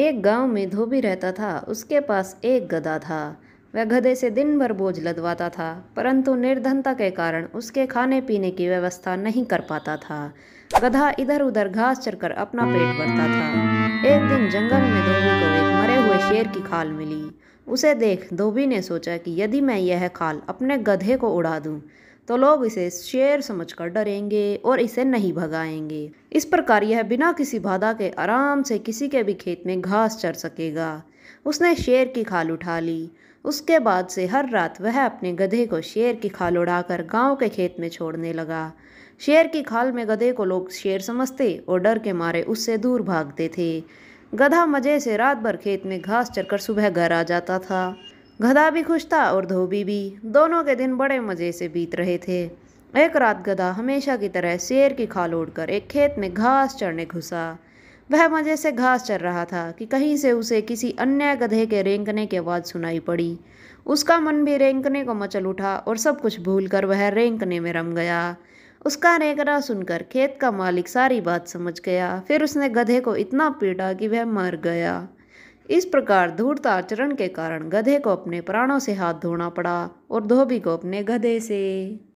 एक गांव में धोबी रहता था उसके पास एक गधा था वह गधे से दिन भर बोझ लदवाता था परंतु निर्धनता के कारण उसके खाने पीने की व्यवस्था नहीं कर पाता था गधा इधर उधर घास चढ़कर अपना पेट भरता था एक दिन जंगल में धोबी को एक मरे हुए शेर की खाल मिली उसे देख धोबी ने सोचा कि यदि मैं यह खाल अपने गधे को उड़ा दूँ तो लोग इसे शेर समझकर डरेंगे और इसे नहीं भगाएंगे इस प्रकार यह बिना किसी बाधा के आराम से किसी के भी खेत में घास चर सकेगा उसने शेर की खाल उठा ली उसके बाद से हर रात वह अपने गधे को शेर की खाल उड़ाकर गांव के खेत में छोड़ने लगा शेर की खाल में गधे को लोग शेर समझते और डर के मारे उससे दूर भागते थे गधा मज़े से रात भर खेत में घास चरकर सुबह घर आ जाता था गधा भी खुश था और धोबी भी दोनों के दिन बड़े मज़े से बीत रहे थे एक रात गधा हमेशा की तरह शेर की खाल ओढ़कर एक खेत में घास चढ़ने घुसा वह मज़े से घास चढ़ रहा था कि कहीं से उसे किसी अन्य गधे के रेंकने की आवाज़ सुनाई पड़ी उसका मन भी रेंकने को मचल उठा और सब कुछ भूल कर वह रेंकने में रम गया उसका रेंकना सुनकर खेत का मालिक सारी बात समझ गया फिर उसने गधे को इतना पीटा कि वह मर गया इस प्रकार धूर्त आचरण के कारण गधे को अपने प्राणों से हाथ धोना पड़ा और धोबी को अपने गधे से